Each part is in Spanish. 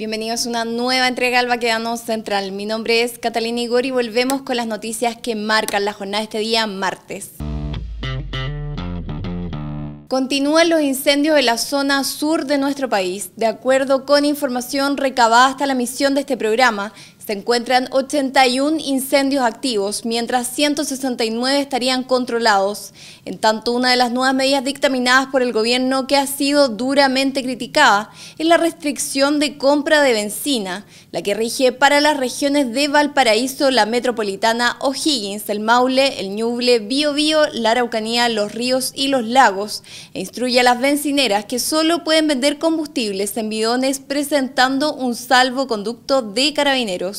Bienvenidos a una nueva entrega al Baquedano Central. Mi nombre es Catalina Igor y volvemos con las noticias que marcan la jornada de este día martes. Continúan los incendios en la zona sur de nuestro país. De acuerdo con información recabada hasta la emisión de este programa, se encuentran 81 incendios activos, mientras 169 estarían controlados. En tanto, una de las nuevas medidas dictaminadas por el gobierno que ha sido duramente criticada es la restricción de compra de benzina, la que rige para las regiones de Valparaíso, la metropolitana O'Higgins, el Maule, el Ñuble, Biobío, la Araucanía, los ríos y los lagos, e instruye a las bencineras que solo pueden vender combustibles en bidones presentando un salvoconducto de carabineros.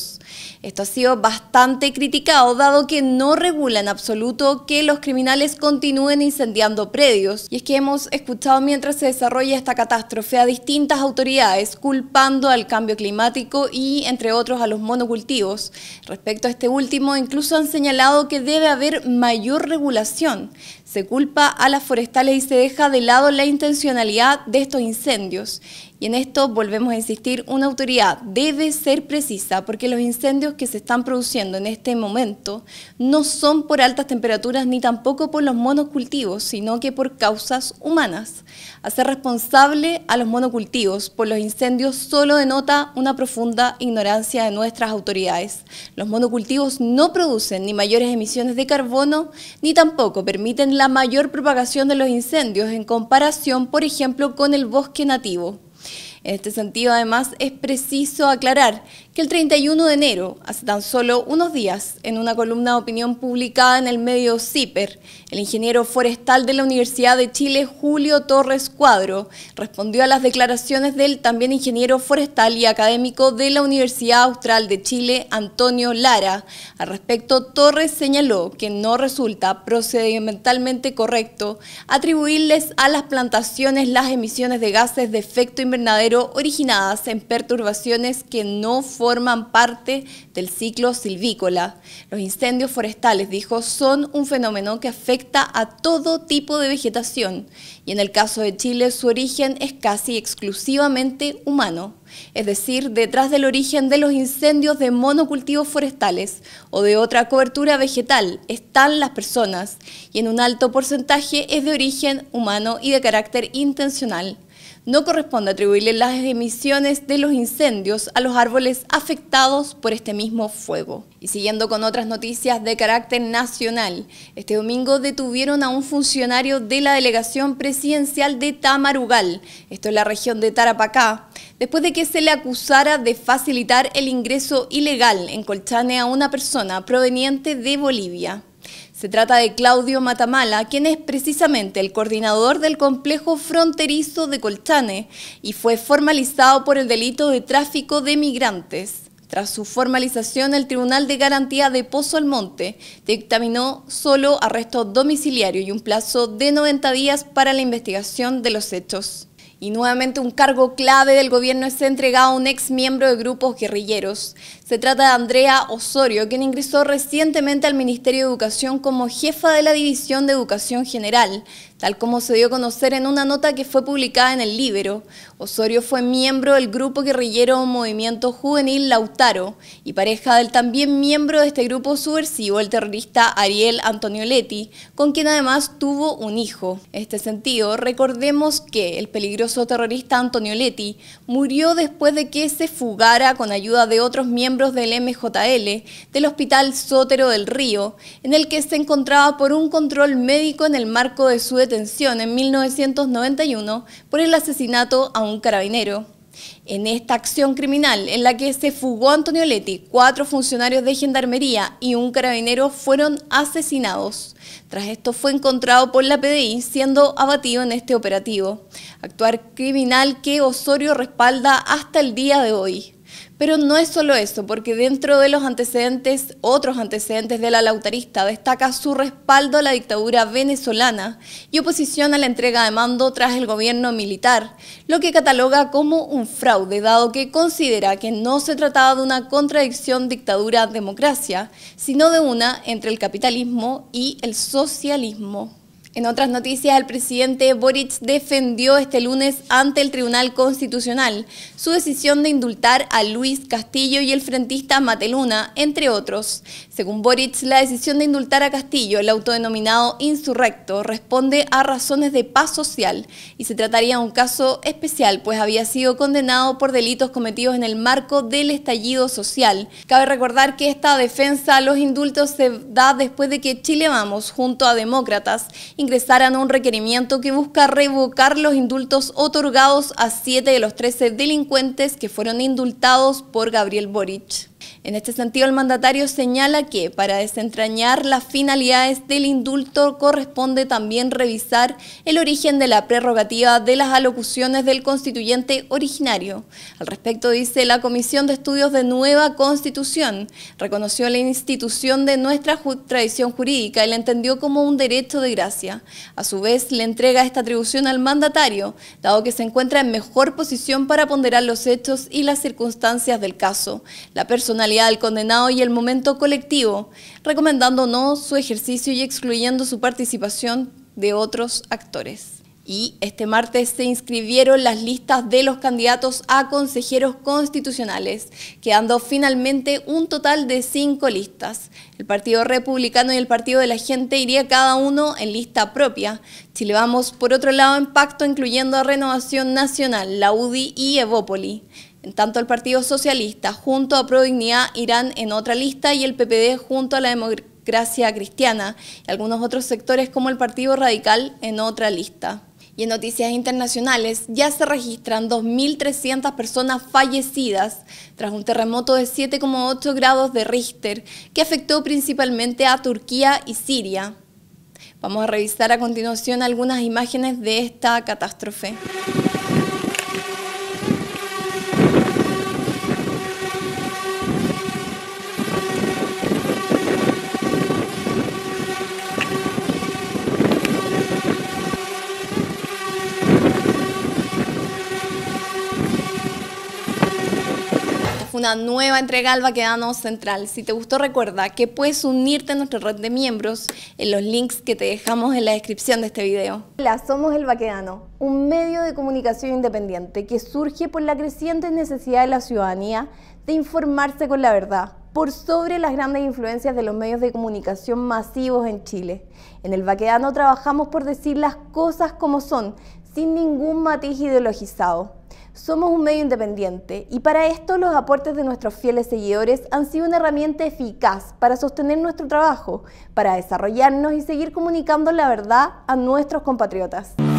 Esto ha sido bastante criticado dado que no regula en absoluto que los criminales continúen incendiando predios. Y es que hemos escuchado mientras se desarrolla esta catástrofe a distintas autoridades culpando al cambio climático y entre otros a los monocultivos. Respecto a este último, incluso han señalado que debe haber mayor regulación. Se culpa a las forestales y se deja de lado la intencionalidad de estos incendios. Y en esto volvemos a insistir, una autoridad debe ser precisa porque los incendios que se están produciendo en este momento no son por altas temperaturas ni tampoco por los monocultivos, sino que por causas humanas. Hacer responsable a los monocultivos por los incendios solo denota una profunda ignorancia de nuestras autoridades. Los monocultivos no producen ni mayores emisiones de carbono ni tampoco permiten la mayor propagación de los incendios en comparación, por ejemplo, con el bosque nativo. En este sentido, además, es preciso aclarar que el 31 de enero, hace tan solo unos días, en una columna de opinión publicada en el medio CIPER, el ingeniero forestal de la Universidad de Chile, Julio Torres Cuadro, respondió a las declaraciones del también ingeniero forestal y académico de la Universidad Austral de Chile, Antonio Lara. Al respecto, Torres señaló que no resulta procedimentalmente correcto atribuirles a las plantaciones las emisiones de gases de efecto invernadero originadas en perturbaciones que no forman parte del ciclo silvícola. Los incendios forestales, dijo, son un fenómeno que afecta a todo tipo de vegetación y en el caso de Chile su origen es casi exclusivamente humano es decir, detrás del origen de los incendios de monocultivos forestales o de otra cobertura vegetal están las personas y en un alto porcentaje es de origen humano y de carácter intencional. No corresponde atribuirle las emisiones de los incendios a los árboles afectados por este mismo fuego. Y siguiendo con otras noticias de carácter nacional, este domingo detuvieron a un funcionario de la delegación presidencial de Tamarugal, esto es la región de Tarapacá, después de que se le acusara de facilitar el ingreso ilegal en Colchane a una persona proveniente de Bolivia. Se trata de Claudio Matamala, quien es precisamente el coordinador del complejo fronterizo de Colchane y fue formalizado por el delito de tráfico de migrantes. Tras su formalización, el Tribunal de Garantía de Pozo monte dictaminó solo arresto domiciliario y un plazo de 90 días para la investigación de los hechos. Y nuevamente un cargo clave del gobierno es entregado a un ex miembro de grupos guerrilleros. Se trata de Andrea Osorio, quien ingresó recientemente al Ministerio de Educación como jefa de la División de Educación General, tal como se dio a conocer en una nota que fue publicada en el Libro. Osorio fue miembro del grupo guerrillero Movimiento Juvenil Lautaro y pareja del también miembro de este grupo subversivo, el terrorista Ariel Antonio Leti, con quien además tuvo un hijo. En este sentido, recordemos que el peligroso terrorista Antonio Leti murió después de que se fugara con ayuda de otros miembros del MJL del Hospital Sótero del Río, en el que se encontraba por un control médico en el marco de su detención en 1991 por el asesinato a un carabinero. En esta acción criminal, en la que se fugó Antonio Leti, cuatro funcionarios de gendarmería y un carabinero fueron asesinados. Tras esto fue encontrado por la PDI siendo abatido en este operativo. Actuar criminal que Osorio respalda hasta el día de hoy. Pero no es solo eso, porque dentro de los antecedentes, otros antecedentes de la lautarista, destaca su respaldo a la dictadura venezolana y oposición a la entrega de mando tras el gobierno militar, lo que cataloga como un fraude, dado que considera que no se trataba de una contradicción dictadura-democracia, sino de una entre el capitalismo y el socialismo. En otras noticias, el presidente Boric defendió este lunes ante el Tribunal Constitucional su decisión de indultar a Luis Castillo y el frentista Mateluna, entre otros. Según Boric, la decisión de indultar a Castillo, el autodenominado insurrecto, responde a razones de paz social y se trataría de un caso especial, pues había sido condenado por delitos cometidos en el marco del estallido social. Cabe recordar que esta defensa a los indultos se da después de que Chile Vamos, junto a demócratas, ingresaran a un requerimiento que busca revocar los indultos otorgados a siete de los 13 delincuentes que fueron indultados por Gabriel Boric. En este sentido, el mandatario señala que para desentrañar las finalidades del indulto corresponde también revisar el origen de la prerrogativa de las alocuciones del constituyente originario. Al respecto, dice la Comisión de Estudios de Nueva Constitución, reconoció la institución de nuestra tradición jurídica y la entendió como un derecho de gracia. A su vez, le entrega esta atribución al mandatario, dado que se encuentra en mejor posición para ponderar los hechos y las circunstancias del caso. La persona personalidad del condenado y el momento colectivo, recomendando no su ejercicio y excluyendo su participación de otros actores. Y este martes se inscribieron las listas de los candidatos a consejeros constitucionales, quedando finalmente un total de cinco listas. El Partido Republicano y el Partido de la Gente iría cada uno en lista propia. Chile Vamos, por otro lado, en pacto incluyendo a Renovación Nacional, la UDI y Evópoli. En Tanto el Partido Socialista junto a Prodignidad irán en otra lista y el PPD junto a la Democracia Cristiana y algunos otros sectores como el Partido Radical en otra lista. Y en noticias internacionales ya se registran 2.300 personas fallecidas tras un terremoto de 7,8 grados de Richter que afectó principalmente a Turquía y Siria. Vamos a revisar a continuación algunas imágenes de esta catástrofe. una nueva entrega al Baquedano Central. Si te gustó, recuerda que puedes unirte a nuestra red de miembros en los links que te dejamos en la descripción de este video. Hola, somos El Baquedano, un medio de comunicación independiente que surge por la creciente necesidad de la ciudadanía de informarse con la verdad por sobre las grandes influencias de los medios de comunicación masivos en Chile. En El Baquedano trabajamos por decir las cosas como son, sin ningún matiz ideologizado. Somos un medio independiente y para esto los aportes de nuestros fieles seguidores han sido una herramienta eficaz para sostener nuestro trabajo, para desarrollarnos y seguir comunicando la verdad a nuestros compatriotas.